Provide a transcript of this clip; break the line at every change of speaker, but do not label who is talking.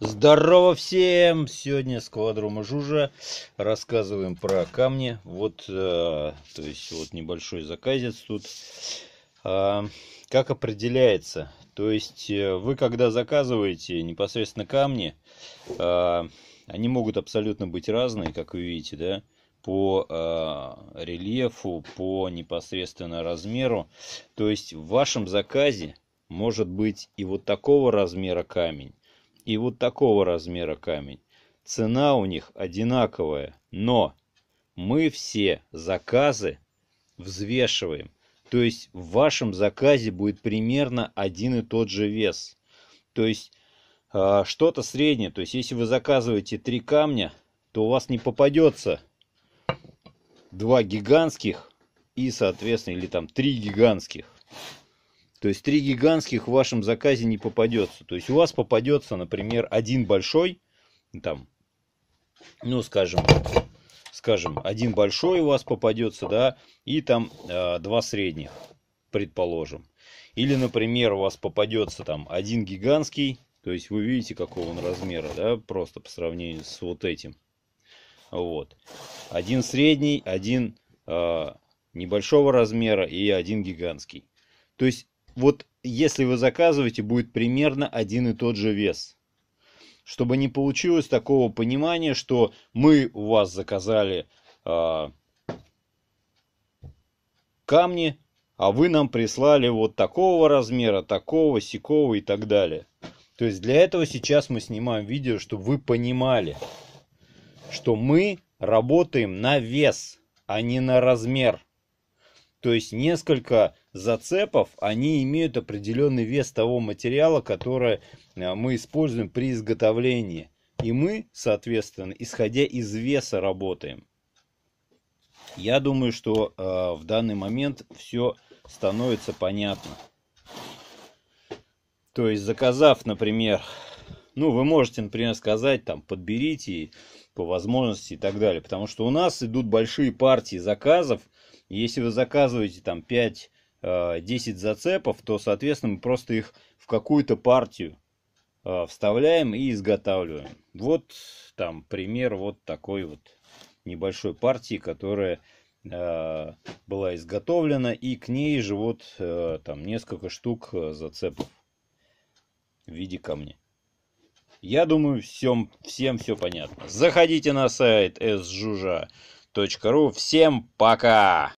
Здорово всем! Сегодня с квадрома Жужа рассказываем про камни. Вот, э, то есть, вот небольшой заказец тут. Э, как определяется? То есть, э, вы когда заказываете непосредственно камни, э, они могут абсолютно быть разные, как вы видите, да? по э, рельефу, по непосредственно размеру. То есть в вашем заказе может быть и вот такого размера камень, и вот такого размера камень. Цена у них одинаковая, но мы все заказы взвешиваем. То есть в вашем заказе будет примерно один и тот же вес. То есть а, что-то среднее. То есть если вы заказываете три камня, то у вас не попадется два гигантских и, соответственно, или там три гигантских. То есть три гигантских в вашем заказе не попадется. То есть у вас попадется, например, один большой, там, ну, скажем, скажем, один большой у вас попадется, да, и там э, два средних, предположим. Или, например, у вас попадется там один гигантский, то есть вы видите, какого он размера, да, просто по сравнению с вот этим. Вот. Один средний, один э, небольшого размера и один гигантский. То есть вот если вы заказываете, будет примерно один и тот же вес. Чтобы не получилось такого понимания, что мы у вас заказали э, камни, а вы нам прислали вот такого размера, такого, сякого и так далее. То есть для этого сейчас мы снимаем видео, чтобы вы понимали, что мы работаем на вес, а не на размер. То есть несколько зацепов, они имеют определенный вес того материала, который э, мы используем при изготовлении. И мы, соответственно, исходя из веса работаем. Я думаю, что э, в данный момент все становится понятно. То есть, заказав, например, ну, вы можете, например, сказать, там, подберите по возможности и так далее. Потому что у нас идут большие партии заказов, если вы заказываете там 5-10 а, зацепов, то, соответственно, мы просто их в какую-то партию а, вставляем и изготавливаем. Вот там пример вот такой вот небольшой партии, которая а, была изготовлена, и к ней же вот там несколько штук зацепов в виде камня. Я думаю, всем, всем все понятно. Заходите на сайт sjужа.ру. Всем пока!